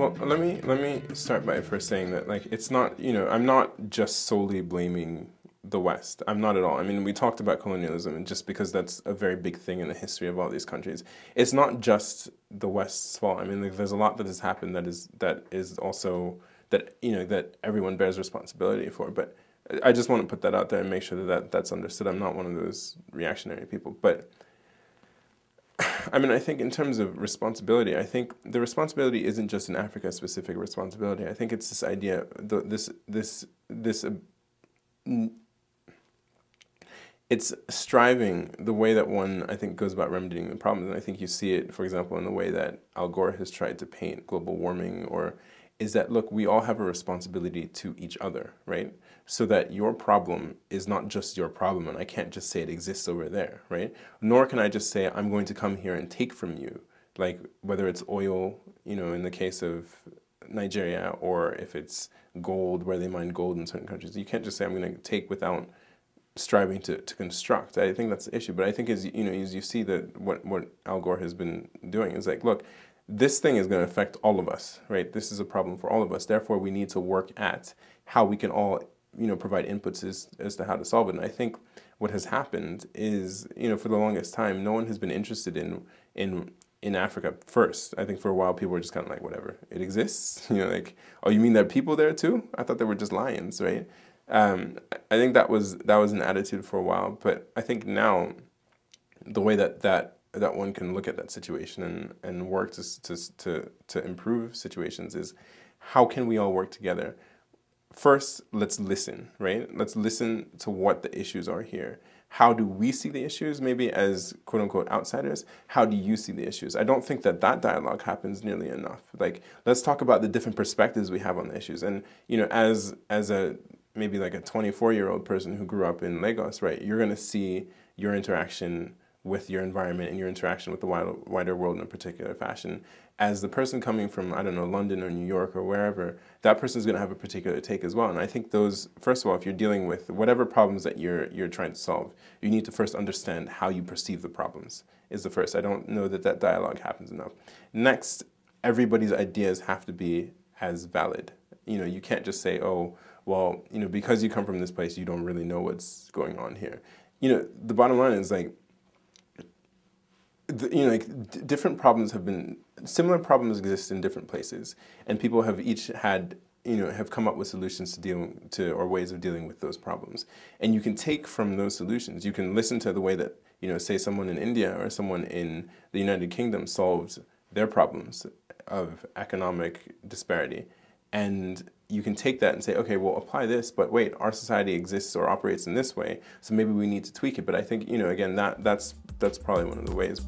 Well, let me let me start by first saying that like it's not you know I'm not just solely blaming the West. I'm not at all. I mean, we talked about colonialism just because that's a very big thing in the history of all these countries. It's not just the West's fault. I mean, like, there's a lot that has happened that is that is also that you know that everyone bears responsibility for. But I just want to put that out there and make sure that, that that's understood. I'm not one of those reactionary people, but I mean, I think in terms of responsibility, I think the responsibility isn't just an Africa-specific responsibility. I think it's this idea, this this this. Uh, it's striving the way that one I think goes about remedying the problems, and I think you see it, for example, in the way that Al Gore has tried to paint global warming or is that look, we all have a responsibility to each other, right? So that your problem is not just your problem, and I can't just say it exists over there, right? Nor can I just say I'm going to come here and take from you, like whether it's oil, you know, in the case of Nigeria, or if it's gold, where they mine gold in certain countries. You can't just say I'm going to take without striving to, to construct. I think that's the issue. But I think as you know, as you see that what what Al Gore has been doing is like, look, this thing is going to affect all of us, right? This is a problem for all of us. Therefore, we need to work at how we can all, you know, provide inputs as, as to how to solve it. And I think what has happened is, you know, for the longest time, no one has been interested in in in Africa first. I think for a while people were just kind of like, whatever, it exists. You know, like, oh, you mean there are people there too? I thought they were just lions, right? Um, I think that was that was an attitude for a while, but I think now the way that that that one can look at that situation and, and work to, to, to, to improve situations is how can we all work together? First, let's listen, right? Let's listen to what the issues are here. How do we see the issues, maybe as quote unquote outsiders? How do you see the issues? I don't think that that dialogue happens nearly enough. Like, let's talk about the different perspectives we have on the issues. And, you know, as, as a maybe like a 24 year old person who grew up in Lagos, right, you're gonna see your interaction with your environment and your interaction with the wider, wider world in a particular fashion. As the person coming from, I don't know, London or New York or wherever, that person is going to have a particular take as well. And I think those, first of all, if you're dealing with whatever problems that you're, you're trying to solve, you need to first understand how you perceive the problems is the first. I don't know that that dialogue happens enough. Next, everybody's ideas have to be as valid. You know, you can't just say, oh, well, you know, because you come from this place, you don't really know what's going on here. You know, the bottom line is like, you know, like, different problems have been similar problems exist in different places, and people have each had you know have come up with solutions to deal to or ways of dealing with those problems, and you can take from those solutions. You can listen to the way that you know, say someone in India or someone in the United Kingdom solved their problems of economic disparity, and you can take that and say, okay, well, apply this, but wait, our society exists or operates in this way, so maybe we need to tweak it. But I think, you know, again, that that's that's probably one of the ways.